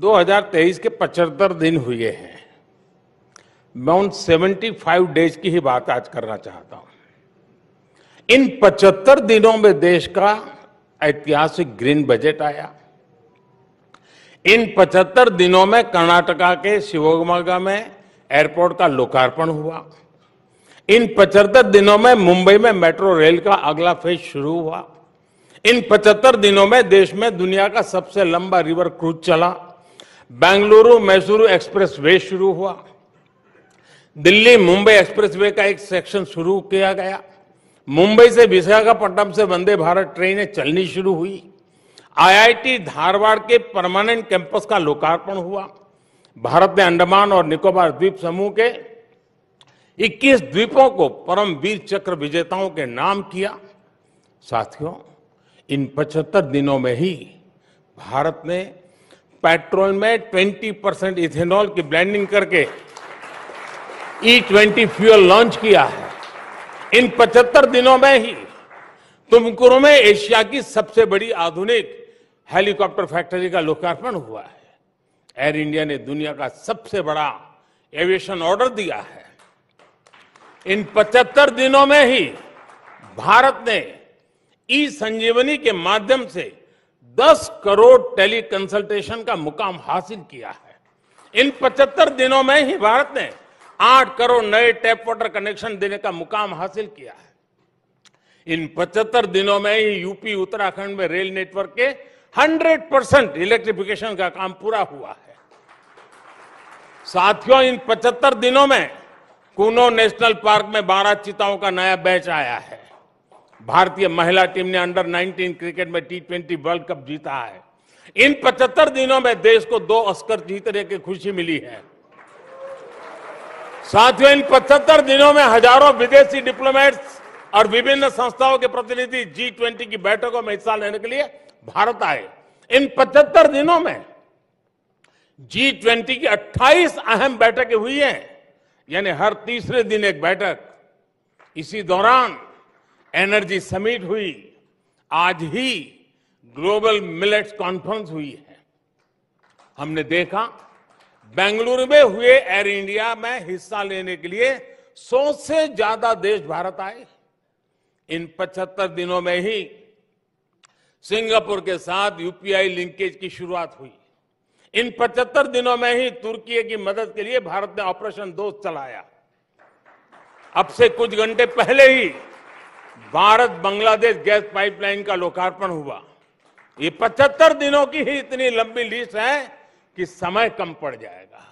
2023 के पचहत्तर दिन हुए हैं मैं उन 75 डेज की ही बात आज करना चाहता हूं इन 75 दिनों में देश का ऐतिहासिक ग्रीन बजट आया इन 75 दिनों में कर्नाटका के शिवोगमगा में एयरपोर्ट का लोकार्पण हुआ इन 75 दिनों में मुंबई में मेट्रो रेल का अगला फेज शुरू हुआ इन 75 दिनों में देश में दुनिया का सबसे लंबा रिवर क्रूज चला बेंगलुरु मैसूरू एक्सप्रेस वे शुरू हुआ दिल्ली मुंबई एक्सप्रेस वे का एक सेक्शन शुरू किया गया मुंबई से विशाखापट्टनम से वंदे भारत ट्रेनें चलनी शुरू हुई आईआईटी धारवाड़ के परमानेंट कैंपस का लोकार्पण हुआ भारत ने अंडमान और निकोबार द्वीप समूह के 21 द्वीपों को परम वीर चक्र विजेताओं के नाम किया साथियों इन 75 दिनों में ही भारत ने पेट्रोल में 20 परसेंट इथेनॉल की ब्लेंडिंग करके E e twenty fuel launch किया है इन 75 दिनों में ही तुमकुरु में एशिया की सबसे बड़ी आधुनिक हेलीकॉप्टर फैक्ट्री का लोकार्पण हुआ है एयर इंडिया ने दुनिया का सबसे बड़ा एविएशन ऑर्डर दिया है इन 75 दिनों में ही भारत ने ई संजीवनी के माध्यम से 10 करोड़ टेली कंसल्टेशन का मुकाम हासिल किया है इन 75 दिनों में ही भारत ने 8 करोड़ नए टैप वाटर कनेक्शन देने का मुकाम हासिल किया है इन 75 दिनों में ही यूपी उत्तराखंड में रेल नेटवर्क के 100 परसेंट इलेक्ट्रिफिकेशन का काम पूरा हुआ है साथियों इन 75 दिनों में कूनो नेशनल पार्क में 12 चिताओं का नया बैच आया है भारतीय महिला टीम ने अंडर 19 क्रिकेट में टी ट्वेंटी वर्ल्ड कप जीता है इन 75 दिनों में देश को दो ऑस्कर जीतने की खुशी मिली है साथियों इन 75 दिनों में हजारों विदेशी डिप्लोमेट्स और विभिन्न संस्थाओं के प्रतिनिधि जी ट्वेंटी की बैठकों में हिस्सा लेने के लिए भारत आए इन 75 दिनों में जी ट्वेंटी की 28 अहम बैठकें हुई हैं यानी हर तीसरे दिन एक बैठक इसी दौरान एनर्जी समिट हुई आज ही ग्लोबल मिलेट्स कॉन्फ्रेंस हुई है हमने देखा बेंगलुरु में हुए एयर इंडिया में हिस्सा लेने के लिए सौ से ज्यादा देश भारत आए इन 75 दिनों में ही सिंगापुर के साथ यूपीआई लिंकेज की शुरुआत हुई इन 75 दिनों में ही तुर्की की मदद के लिए भारत ने ऑपरेशन दोस्त चलाया अब से कुछ घंटे पहले ही भारत बांग्लादेश गैस पाइपलाइन का लोकार्पण हुआ ये 75 दिनों की ही इतनी लंबी लिस्ट है कि समय कम पड़ जाएगा